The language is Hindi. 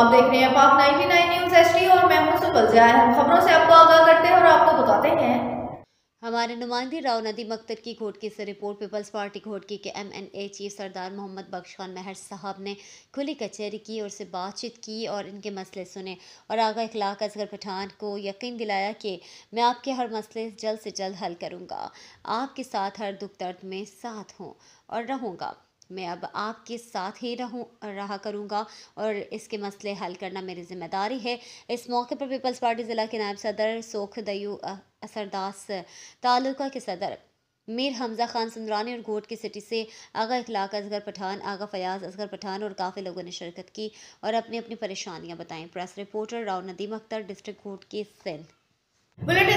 आप देख रहे हैं पाक 99 न्यूज एचडी और मैं हूं सुपल जाए हम खबरों से आपको आगाह करते हैं और आपको बताते हैं हमारे नुमाइंदे राव नदी अख्तर की घोटकी से रिपोर्ट पीपल्स पार्टी घोटकी के एमएनए चीफ सरदार मोहम्मद बख्श खान महर साहब ने खुली कचहरी की और से बातचीत की और इनके मसले सुने और आगा इखलाक असगर पठान को यकीन दिलाया कि मैं आपके हर मसले जल्द से जल्द हल करूँगा आपके साथ हर दुख दर्द में साथ हूँ और रहूँगा मैं अब आपके साथ ही रहूँ रहा करूँगा और इसके मसले हल करना मेरी जिम्मेदारी है इस मौके पर पीपल्स पार्टी ज़िला के नायब सदर सोख दयू असरदास तालुका के सदर मीर हमजा खान सुंदरानी और घोट की सिटी से आगा इखलाक असगर पठान आगा फयाज असगर पठान और काफ़ी लोगों ने शिरकत की और अपनी अपनी परेशानियाँ बताएं press reporter Rao Nadeem Akhtar district Ghotki Sindh